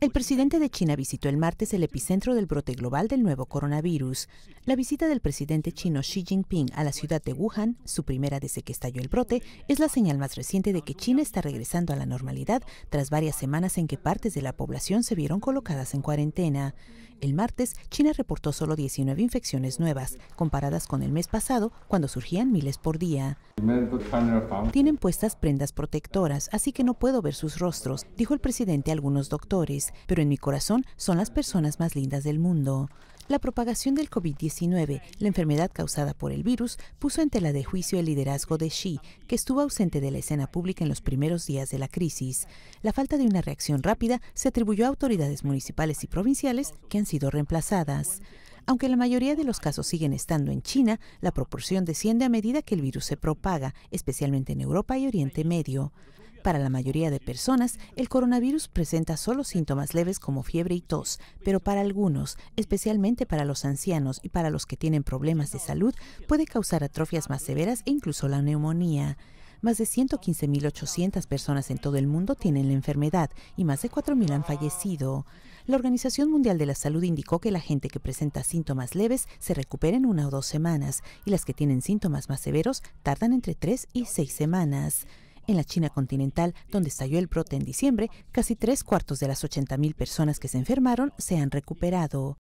El presidente de China visitó el martes el epicentro del brote global del nuevo coronavirus. La visita del presidente chino Xi Jinping a la ciudad de Wuhan, su primera desde que estalló el brote, es la señal más reciente de que China está regresando a la normalidad tras varias semanas en que partes de la población se vieron colocadas en cuarentena. El martes, China reportó solo 19 infecciones nuevas, comparadas con el mes pasado, cuando surgían miles por día. Tienen puestas prendas protectoras, así que no puedo ver sus rostros, dijo el presidente a algunos doctores pero en mi corazón son las personas más lindas del mundo. La propagación del COVID-19, la enfermedad causada por el virus, puso en tela de juicio el liderazgo de Xi, que estuvo ausente de la escena pública en los primeros días de la crisis. La falta de una reacción rápida se atribuyó a autoridades municipales y provinciales que han sido reemplazadas. Aunque la mayoría de los casos siguen estando en China, la proporción desciende a medida que el virus se propaga, especialmente en Europa y Oriente Medio. Para la mayoría de personas, el coronavirus presenta solo síntomas leves como fiebre y tos, pero para algunos, especialmente para los ancianos y para los que tienen problemas de salud, puede causar atrofias más severas e incluso la neumonía. Más de 115.800 personas en todo el mundo tienen la enfermedad y más de 4.000 han fallecido. La Organización Mundial de la Salud indicó que la gente que presenta síntomas leves se recupera en una o dos semanas y las que tienen síntomas más severos tardan entre tres y seis semanas. En la China continental, donde estalló el brote en diciembre, casi tres cuartos de las 80.000 personas que se enfermaron se han recuperado.